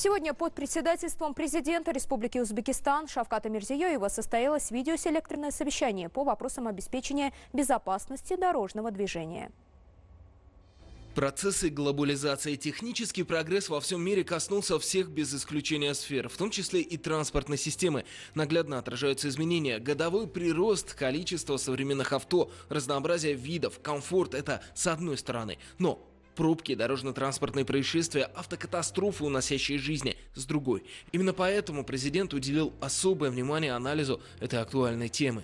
Сегодня под председательством президента Республики Узбекистан Шавката Мирзиёева состоялось видеоселекторное совещание по вопросам обеспечения безопасности дорожного движения. Процессы глобализации технический прогресс во всем мире коснулся всех без исключения сфер, в том числе и транспортной системы. Наглядно отражаются изменения. Годовой прирост количества современных авто, разнообразие видов, комфорт – это с одной стороны. Но Пробки, дорожно-транспортные происшествия, автокатастрофы, уносящие жизни с другой. Именно поэтому президент уделил особое внимание анализу этой актуальной темы.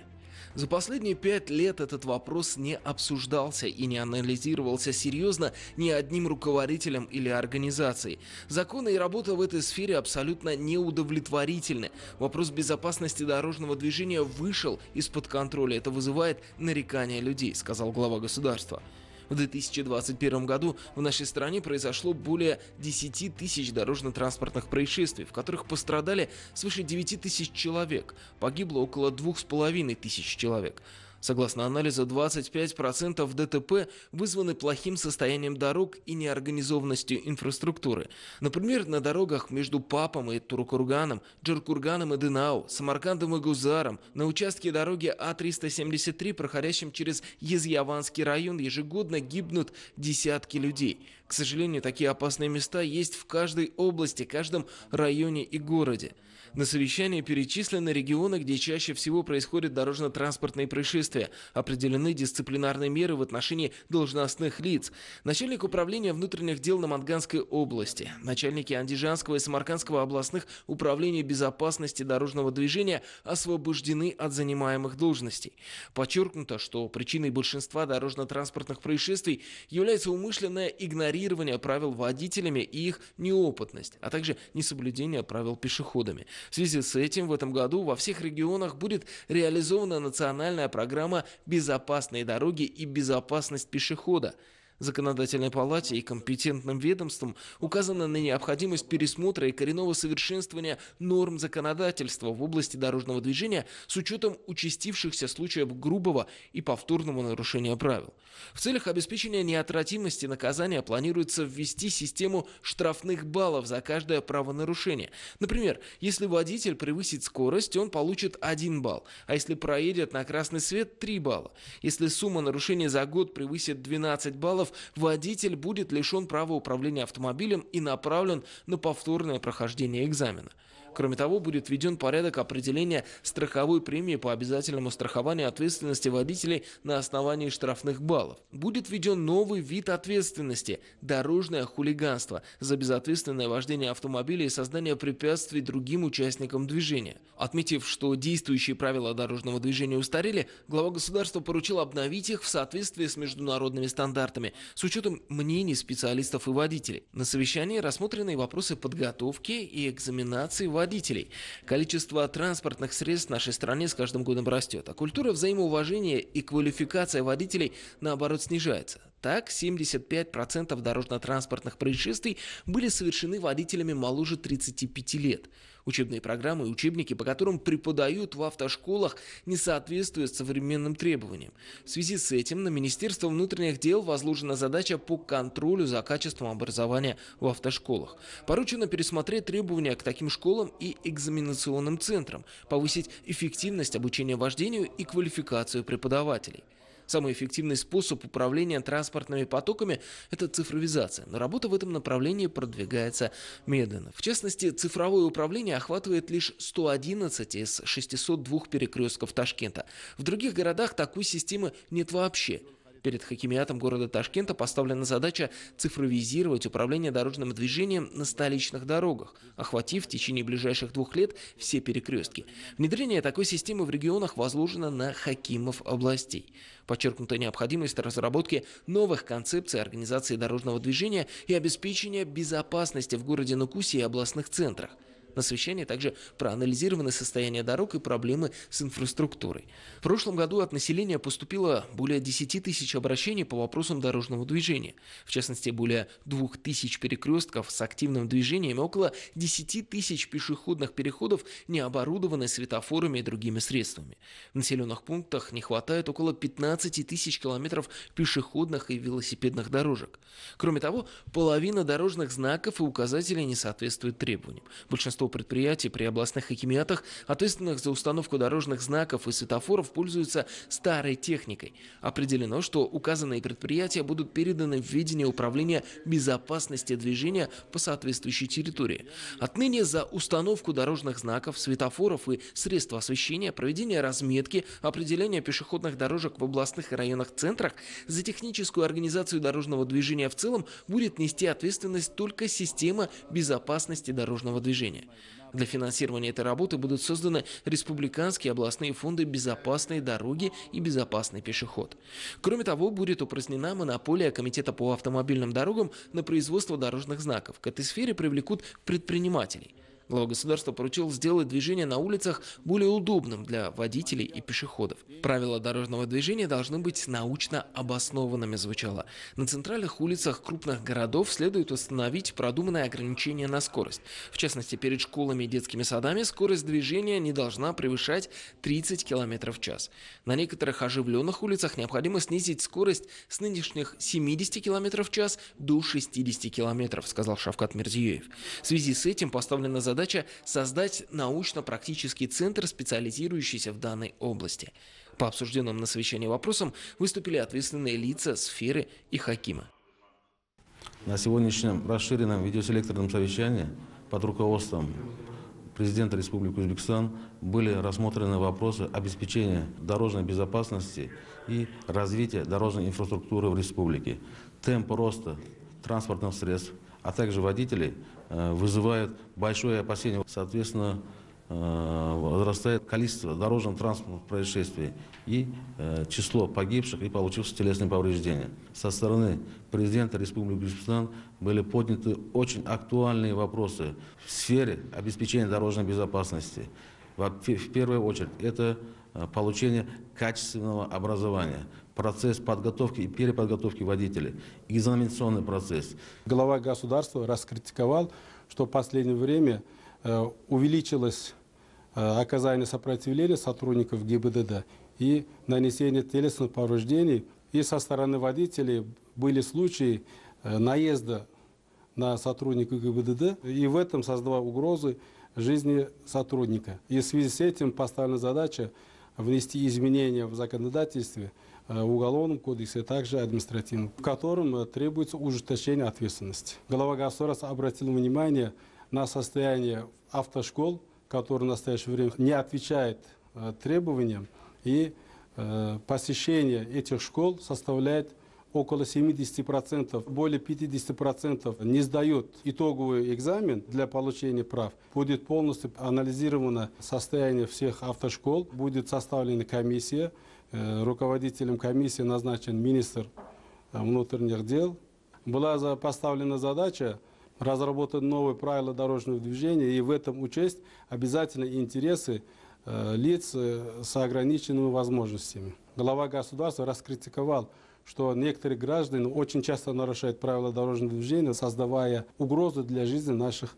За последние пять лет этот вопрос не обсуждался и не анализировался серьезно ни одним руководителем или организацией. Законы и работа в этой сфере абсолютно неудовлетворительны. Вопрос безопасности дорожного движения вышел из-под контроля. Это вызывает нарекания людей, сказал глава государства. В 2021 году в нашей стране произошло более 10 тысяч дорожно-транспортных происшествий, в которых пострадали свыше 9 тысяч человек, погибло около 2,5 тысяч человек. Согласно анализу, 25% ДТП вызваны плохим состоянием дорог и неорганизованностью инфраструктуры. Например, на дорогах между Папом и Туркурганом, Джеркурганом и Дынау, Самаркандом и Гузаром, на участке дороги А-373, проходящем через Езьяванский район, ежегодно гибнут десятки людей. К сожалению, такие опасные места есть в каждой области, каждом районе и городе. На совещании перечислены регионы, где чаще всего происходят дорожно-транспортные происшествия, определены дисциплинарные меры в отношении должностных лиц. Начальник управления внутренних дел Наманганской области, начальники Андижанского и Самаркандского областных управлений безопасности дорожного движения освобождены от занимаемых должностей. Подчеркнуто, что причиной большинства дорожно-транспортных происшествий является умышленное игнорирование правил водителями и их неопытность, а также несоблюдение правил пешеходами. В связи с этим в этом году во всех регионах будет реализована национальная программа «Безопасные дороги и безопасность пешехода», Законодательной палате и компетентным ведомствам указано на необходимость пересмотра и коренного совершенствования норм законодательства в области дорожного движения с учетом участившихся случаев грубого и повторного нарушения правил. В целях обеспечения неотвратимости наказания планируется ввести систему штрафных баллов за каждое правонарушение. Например, если водитель превысит скорость, он получит 1 балл, а если проедет на красный свет – 3 балла. Если сумма нарушений за год превысит 12 баллов, баллов, водитель будет лишен права управления автомобилем и направлен на повторное прохождение экзамена. Кроме того, будет введен порядок определения страховой премии по обязательному страхованию ответственности водителей на основании штрафных баллов. Будет введен новый вид ответственности – дорожное хулиганство за безответственное вождение автомобиля и создание препятствий другим участникам движения. Отметив, что действующие правила дорожного движения устарели, глава государства поручил обновить их в соответствии с международными стандартами, с учетом мнений специалистов и водителей. На совещании рассмотрены вопросы подготовки и экзаменации водителей водителей. Количество транспортных средств в нашей стране с каждым годом растет, а культура взаимоуважения и квалификация водителей, наоборот, снижается. Так, 75% дорожно-транспортных происшествий были совершены водителями моложе 35 лет. Учебные программы и учебники, по которым преподают в автошколах, не соответствуют современным требованиям. В связи с этим на Министерство внутренних дел возложена задача по контролю за качеством образования в автошколах. Поручено пересмотреть требования к таким школам и экзаменационным центрам, повысить эффективность обучения вождению и квалификацию преподавателей. Самый эффективный способ управления транспортными потоками – это цифровизация, но работа в этом направлении продвигается медленно. В частности, цифровое управление охватывает лишь 111 из 602 перекрестков Ташкента. В других городах такой системы нет вообще. Перед хакимиатом города Ташкента поставлена задача цифровизировать управление дорожным движением на столичных дорогах, охватив в течение ближайших двух лет все перекрестки. Внедрение такой системы в регионах возложено на хакимов областей. Подчеркнута необходимость разработки новых концепций организации дорожного движения и обеспечения безопасности в городе Нукусе и областных центрах. На совещании а также проанализированы состояние дорог и проблемы с инфраструктурой. В прошлом году от населения поступило более 10 тысяч обращений по вопросам дорожного движения. В частности, более 2 тысяч перекрестков с активным движением и около 10 тысяч пешеходных переходов не оборудованы светофорами и другими средствами. В населенных пунктах не хватает около 15 тысяч километров пешеходных и велосипедных дорожек. Кроме того, половина дорожных знаков и указателей не соответствует требованиям. Большинство большинство предприятий при областных хакимиатах, ответственных за установку дорожных знаков и светофоров, пользуются старой техникой. Определено, что указанные предприятия будут переданы в ведение управления безопасности движения по соответствующей территории. Отныне за установку дорожных знаков, светофоров и средств освещения, проведение разметки, определение пешеходных дорожек в областных и районах центрах, за техническую организацию дорожного движения в целом будет нести ответственность только система безопасности дорожного движения. Для финансирования этой работы будут созданы республиканские областные фонды «Безопасные дороги» и «Безопасный пешеход». Кроме того, будет упразднена монополия Комитета по автомобильным дорогам на производство дорожных знаков. К этой сфере привлекут предпринимателей – Глава государства поручил сделать движение на улицах более удобным для водителей и пешеходов. Правила дорожного движения должны быть научно обоснованными, звучало. На центральных улицах крупных городов следует установить продуманное ограничение на скорость. В частности, перед школами и детскими садами скорость движения не должна превышать 30 км в час. На некоторых оживленных улицах необходимо снизить скорость с нынешних 70 км в час до 60 км, сказал Шавкат Мерзиёев. В связи с этим поставлена задача задача создать научно-практический центр, специализирующийся в данной области. По обсужденным на совещании вопросам выступили ответственные лица, сферы и Хакима. На сегодняшнем расширенном видеоселекторном совещании под руководством президента Республики Узбекистан были рассмотрены вопросы обеспечения дорожной безопасности и развития дорожной инфраструктуры в республике, темп роста транспортных средств, а также водителей Э, вызывает большое опасение. Соответственно, э, возрастает количество дорожно-транспортных происшествий и э, число погибших и получивших телесные повреждения. Со стороны президента Республики Узбекистан были подняты очень актуальные вопросы в сфере обеспечения дорожной безопасности. В первую очередь это получение качественного образования, процесс подготовки и переподготовки водителей, экзаменационный процесс. Глава государства раскритиковал, что в последнее время э, увеличилось э, оказание сопротивления сотрудников ГИБДД и нанесение телесных повреждений. И со стороны водителей были случаи э, наезда на сотрудника ГИБДД, и в этом создавал угрозы жизни сотрудника. И в связи с этим поставлена задача внести изменения в законодательстве – Э, уголовном кодексе, а также административном, в котором э, требуется ужесточение ответственности. Глава государства обратил внимание на состояние автошкол, которые в настоящее время не отвечают э, требованиям, и посещение этих школ составляет около 70%, более 50% не сдают итоговый экзамен для получения прав. Будет полностью анализировано состояние всех автошкол, будет составлена комиссия, Э, руководителем комиссии назначен министр э, внутренних дел. Была поставлена задача разработать новые правила дорожного движения и в этом учесть обязательно интересы э, лиц с ограниченными возможностями. Глава государства раскритиковал, что некоторые граждане очень часто нарушают правила дорожного движения, создавая угрозу для жизни наших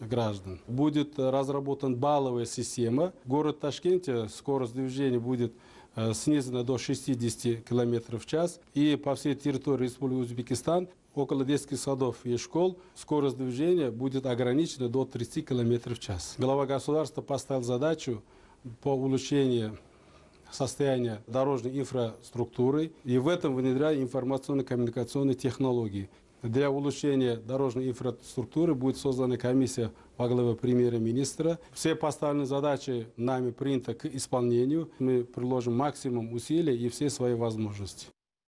граждан. Будет разработана балловая система. Город Ташкенте скорость движения будет Э, снизено до 60 км в час. И по всей территории Республики Узбекистан около детских садов и школ скорость движения будет ограничена до 30 км в час. Глава государства поставил задачу по улучшению состояния дорожной инфраструктуры и в этом внедряя информационно-коммуникационные технологии. Для улучшения дорожной инфраструктуры будет создана комиссия во главе премьер-министра. Все поставленные задачи нами приняты к исполнению. Мы приложим максимум усилий и все свои возможности.